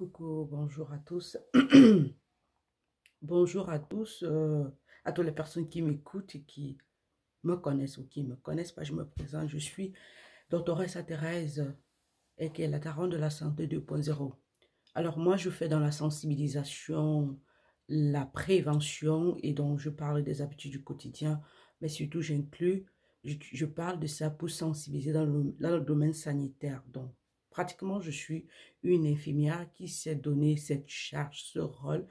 Coucou, bonjour à tous. bonjour à tous, euh, à toutes les personnes qui m'écoutent et qui me connaissent ou qui me connaissent pas. Je me présente, je suis doctoresse Thérèse et qui est la tarante de la santé 2.0. Alors moi, je fais dans la sensibilisation, la prévention et donc je parle des habitudes du quotidien, mais surtout j'inclus, je, parle de ça pour sensibiliser dans le, dans le domaine sanitaire. Donc Pratiquement, je suis une infirmière qui s'est donné cette charge, ce rôle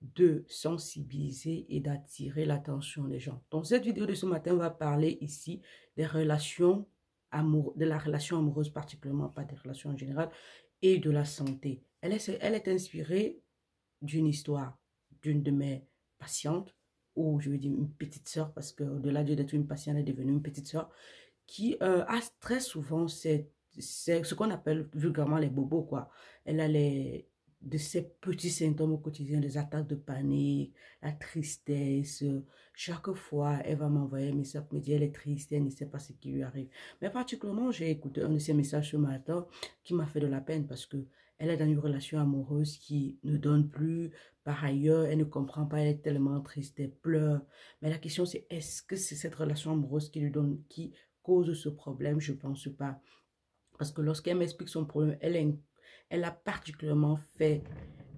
de sensibiliser et d'attirer l'attention des gens. Donc, cette vidéo de ce matin on va parler ici des relations amoureuses, de la relation amoureuse particulièrement, pas des relations en général, et de la santé. Elle est, elle est inspirée d'une histoire d'une de mes patientes, ou je veux dire une petite sœur, parce qu'au-delà d'être une patiente, elle est devenue une petite sœur, qui euh, a très souvent cette c'est ce qu'on appelle vulgairement les bobos, quoi. Elle a les, de ces petits symptômes au quotidien, des attaques de panique, la tristesse. Chaque fois, elle va m'envoyer un message me dire elle est triste, elle ne sait pas ce qui lui arrive. Mais particulièrement, j'ai écouté un de ses messages ce matin qui m'a fait de la peine parce que elle est dans une relation amoureuse qui ne donne plus. Par ailleurs, elle ne comprend pas, elle est tellement triste, elle pleure. Mais la question c'est, est-ce que c'est cette relation amoureuse qui lui donne, qui cause ce problème Je pense pas. Parce que lorsqu'elle m'explique son problème, elle, a particulièrement fait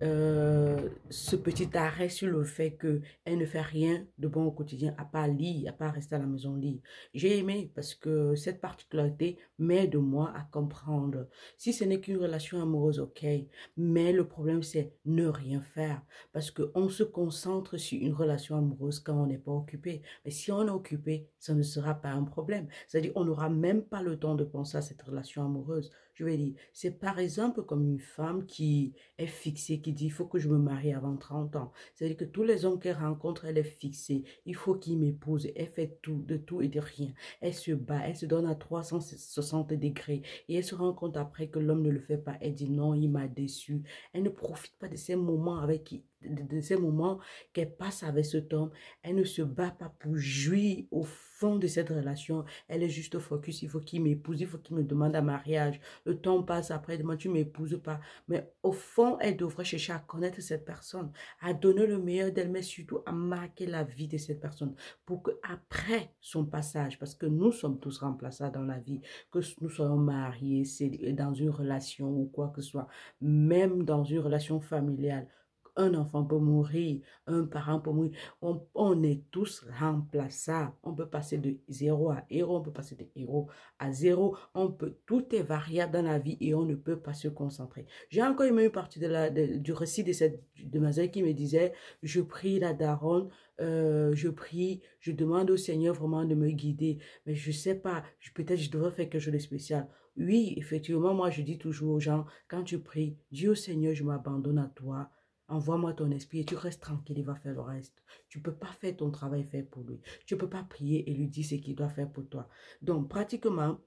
euh, ce petit arrêt sur le fait qu'elle ne fait rien de bon au quotidien, à pas lire, à pas rester à la maison lire. J'ai aimé parce que cette particularité m'aide moi à comprendre. Si ce n'est qu'une relation amoureuse, ok, mais le problème c'est ne rien faire parce qu'on se concentre sur une relation amoureuse quand on n'est pas occupé. Mais si on est occupé, ça ne sera pas un problème. C'est-à-dire on n'aura même pas le temps de penser à cette relation amoureuse dire, c'est par exemple comme une femme qui est fixée, qui dit, il faut que je me marie avant 30 ans. C'est-à-dire que tous les hommes qu'elle rencontre, elle est fixée. Il faut qu'il m'épouse. Elle fait tout, de tout et de rien. Elle se bat, elle se donne à 360 degrés. Et elle se rend compte après que l'homme ne le fait pas. Elle dit, non, il m'a déçu. Elle ne profite pas de ces moments avec qui de, ces moments qu'elle passe avec ce homme, elle ne se bat pas pour jouir au fond de cette relation. Elle est juste au focus. Il faut qu'il m'épouse, il faut qu'il me demande un mariage. Le temps passe après, demande tu m'épouses pas. Mais au fond, elle devrait chercher à connaître cette personne, à donner le meilleur d'elle, mais surtout à marquer la vie de cette personne pour que après son passage, parce que nous sommes tous remplacés dans la vie, que nous soyons mariés, c'est dans une relation ou quoi que ce soit, même dans une relation familiale, un enfant peut mourir, un parent peut mourir. On, on est tous remplaçables. On peut passer de zéro à héros, on peut passer de héros à zéro, On peut, tout est variable dans la vie et on ne peut pas se concentrer. J'ai encore eu une partie de du récit de cette demoiselle qui me disait, je prie la daronne, euh, je prie, je demande au Seigneur vraiment de me guider. Mais je sais pas, peut-être je devrais faire quelque chose de spécial. Oui, effectivement, moi je dis toujours aux gens, quand tu pries, dis au Seigneur, je m'abandonne à toi Envoie-moi ton esprit et tu restes tranquille, il va faire le reste. Tu ne peux pas faire ton travail fait pour lui. Tu ne peux pas prier et lui dire ce qu'il doit faire pour toi. Donc, pratiquement,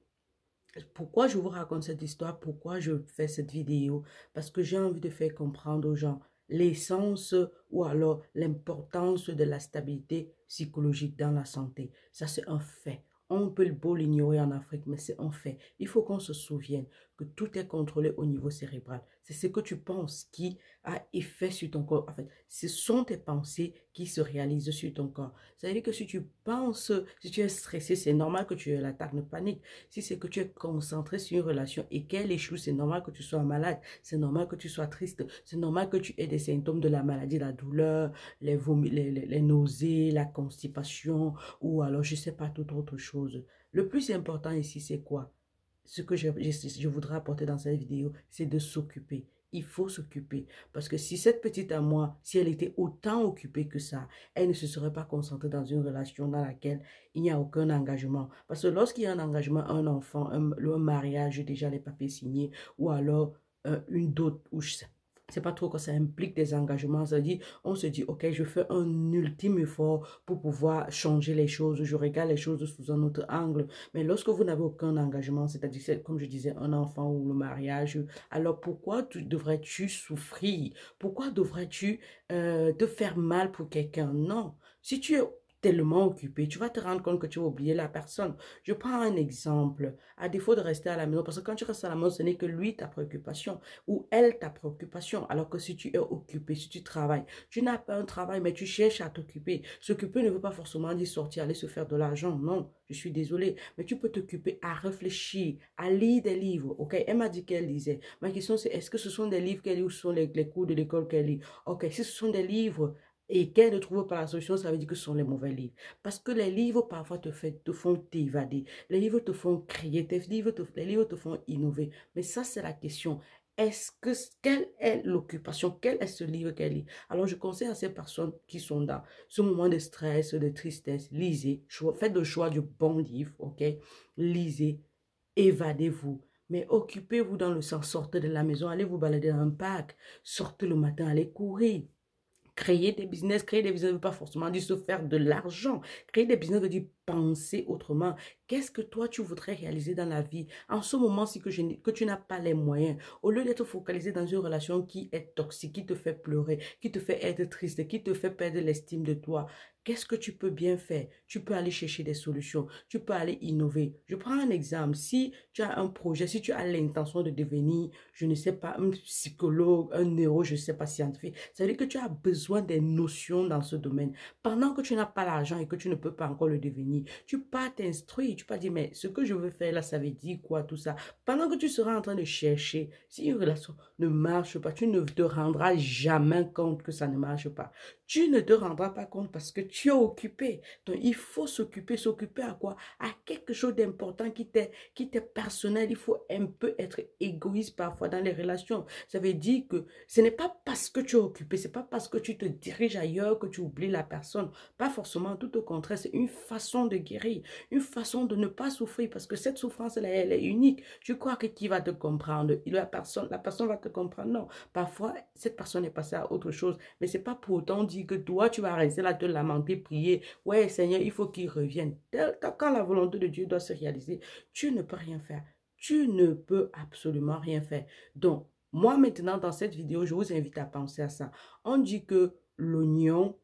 pourquoi je vous raconte cette histoire, pourquoi je fais cette vidéo Parce que j'ai envie de faire comprendre aux gens l'essence ou alors l'importance de la stabilité psychologique dans la santé. Ça, c'est un fait. On peut le beau l'ignorer en Afrique, mais c'est en fait. Il faut qu'on se souvienne que tout est contrôlé au niveau cérébral. C'est ce que tu penses qui a effet sur ton corps. En fait, ce sont tes pensées qui se réalise sur ton corps. Ça veut dire que si tu penses, si tu es stressé, c'est normal que tu aies l'attaque de panique. Si c'est que tu es concentré sur une relation et qu'elle échoue, c'est normal que tu sois malade, c'est normal que tu sois triste, c'est normal que tu aies des symptômes de la maladie, la douleur, les, les, nausées, la constipation ou alors je sais pas toute autre chose. Le plus important ici, c'est quoi? Ce que je, je voudrais apporter dans cette vidéo, c'est de s'occuper il faut s'occuper. Parce que si cette petite à moi, si elle était autant occupée que ça, elle ne se serait pas concentrée dans une relation dans laquelle il n'y a aucun engagement. Parce que lorsqu'il y a un engagement, un enfant, un, mariage, déjà les papiers signés, ou alors euh, une dot, ou je sais c'est pas trop que ça implique des engagements. Ça dit, on se dit, ok, je fais un ultime effort pour pouvoir changer les choses. Je regarde les choses sous un autre angle. Mais lorsque vous n'avez aucun engagement, c'est-à-dire, comme je disais, un enfant ou le mariage, alors pourquoi devrais-tu souffrir? Pourquoi devrais-tu euh, te faire mal pour quelqu'un? Non. Si tu es tellement occupé, tu vas te rendre compte que tu vas oublier la personne. Je prends un exemple, à défaut de rester à la maison, parce que quand tu restes à la maison, ce n'est que lui ta préoccupation ou elle ta préoccupation, alors que si tu es occupé, si tu travailles, tu n'as pas un travail, mais tu cherches à t'occuper. S'occuper ne veut pas forcément dire sortir, aller se faire de l'argent, non, je suis désolée, mais tu peux t'occuper à réfléchir, à lire des livres, ok? Elle m'a dit qu'elle lisait. Ma question c'est, est-ce que ce sont des livres qu'elle lit ou sont les cours de l'école qu'elle lit? Ok, si ce sont des livres, et qu'elle ne trouve pas la solution, ça veut dire que ce sont les mauvais livres. Parce que les livres, parfois, te, te font t'évader. Les livres te font crier. Les livres te, les livres te font innover. Mais ça, c'est la question. Est-ce que, quelle est l'occupation, quel est ce livre qu'elle lit Alors, je conseille à ces personnes qui sont dans ce moment de stress, de tristesse, lisez, faites le choix du bon livre, ok Lisez, évadez-vous, mais occupez-vous dans le sens, sortez de la maison, allez vous balader dans un parc, sortez le matin, allez courir, Créer des business, créer des business ne veut pas forcément dire se faire de l'argent. Créer des business veut dire penser autrement. Qu'est-ce que toi, tu voudrais réaliser dans la vie En ce moment si que, que tu n'as pas les moyens, au lieu d'être focalisé dans une relation qui est toxique, qui te fait pleurer, qui te fait être triste, qui te fait perdre l'estime de toi, Qu'est-ce que tu peux bien faire Tu peux aller chercher des solutions, tu peux aller innover. Je prends un exemple. Si tu as un projet, si tu as l'intention de devenir, je ne sais pas, un psychologue, un neuro, je ne sais pas, scientifique, ça veut dire que tu as besoin des notions dans ce domaine. Pendant que tu n'as pas l'argent et que tu ne peux pas encore le devenir, tu pas t'instruire, tu pas dire, mais ce que je veux faire là, ça veut dire quoi, tout ça. Pendant que tu seras en train de chercher, si une relation ne marche pas, tu ne te rendras jamais compte que ça ne marche pas. Tu ne te rendras pas compte parce que tu tu es occupé. Donc, il faut s'occuper. S'occuper à quoi À quelque chose d'important qui t'est personnel. Il faut un peu être égoïste parfois dans les relations. Ça veut dire que ce n'est pas parce que tu es occupé, ce n'est pas parce que tu te diriges ailleurs que tu oublies la personne. Pas forcément, tout au contraire, c'est une façon de guérir, une façon de ne pas souffrir parce que cette souffrance-là, elle est unique. Tu crois que qui va te comprendre la personne, la personne va te comprendre. Non, parfois, cette personne est passée à autre chose, mais ce n'est pas pour autant dire que toi, tu vas rester là te lamenter prier. Ouais, Seigneur, il faut qu'il revienne. Quand la volonté de Dieu doit se réaliser, tu ne peux rien faire. Tu ne peux absolument rien faire. Donc, moi maintenant, dans cette vidéo, je vous invite à penser à ça. On dit que l'oignon,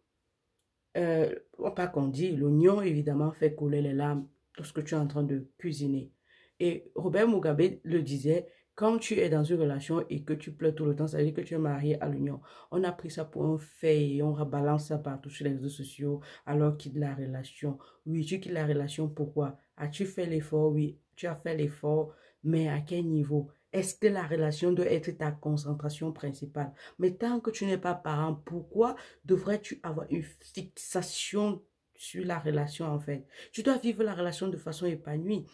euh, pas qu'on dit, l'oignon évidemment fait couler les larmes lorsque tu es en train de cuisiner. Et Robert Mugabe le disait, quand tu es dans une relation et que tu pleures tout le temps, ça veut dire que tu es marié à l'union. On a pris ça pour un fait et on rebalance ça partout sur les réseaux sociaux. Alors quitte la relation. Oui, tu quittes la relation, pourquoi As-tu fait l'effort Oui, tu as fait l'effort, mais à quel niveau est-ce que la relation doit être ta concentration principale Mais tant que tu n'es pas parent, pourquoi devrais-tu avoir une fixation sur la relation en fait Tu dois vivre la relation de façon épanouie.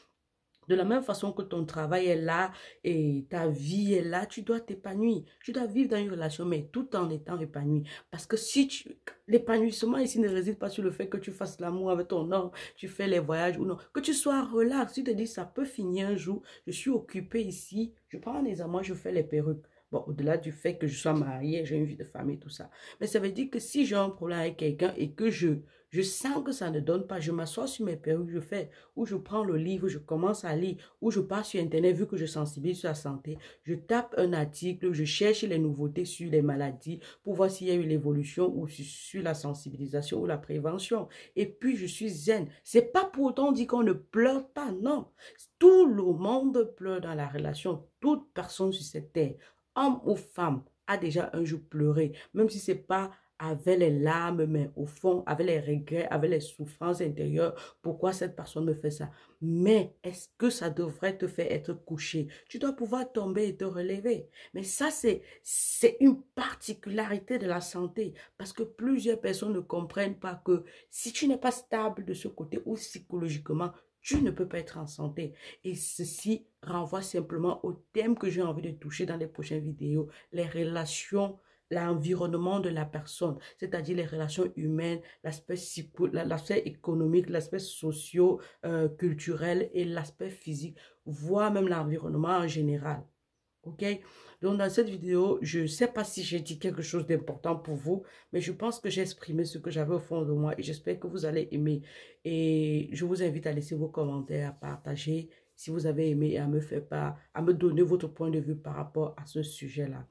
De la même façon que ton travail est là et ta vie est là, tu dois t'épanouir. Tu dois vivre dans une relation, mais tout en étant épanoui. Parce que si tu... L'épanouissement ici ne réside pas sur le fait que tu fasses l'amour avec ton homme, tu fais les voyages ou non. Que tu sois relax, tu te dis, ça peut finir un jour, je suis occupé ici. Je prends des amours, je fais les perruques. Bon, au-delà du fait que je sois mariée, j'ai une vie de famille, tout ça. Mais ça veut dire que si j'ai un problème avec quelqu'un et que je, je sens que ça ne donne pas, je m'assois sur mes pères où je fais, où je prends le livre, je commence à lire, ou je passe sur Internet, vu que je sensibilise sur la santé, je tape un article, je cherche les nouveautés sur les maladies pour voir s'il y a eu l'évolution ou sur la sensibilisation ou la prévention. Et puis, je suis zen. C'est pas pour autant dit qu'on ne pleure pas, non. Tout le monde pleure dans la relation toute personne sur cette terre homme ou femme, a déjà un jour pleuré, même si c'est pas avec les larmes, mais au fond, avec les regrets, avec les souffrances intérieures, pourquoi cette personne me fait ça. Mais est-ce que ça devrait te faire être couché Tu dois pouvoir tomber et te relever. Mais ça, c'est une particularité de la santé, parce que plusieurs personnes ne comprennent pas que si tu n'es pas stable de ce côté ou psychologiquement, tu ne peux pas être en santé. Et ceci renvoie simplement au thème que j'ai envie de toucher dans les prochaines vidéos, les relations l'environnement de la personne, c'est-à-dire les relations humaines, l'aspect économique, l'aspect socio-culturel euh, et l'aspect physique, voire même l'environnement en général. Ok Donc, dans cette vidéo, je ne sais pas si j'ai dit quelque chose d'important pour vous, mais je pense que j'ai exprimé ce que j'avais au fond de moi et j'espère que vous allez aimer. Et je vous invite à laisser vos commentaires, à partager si vous avez aimé et à me faire part, à me donner votre point de vue par rapport à ce sujet-là.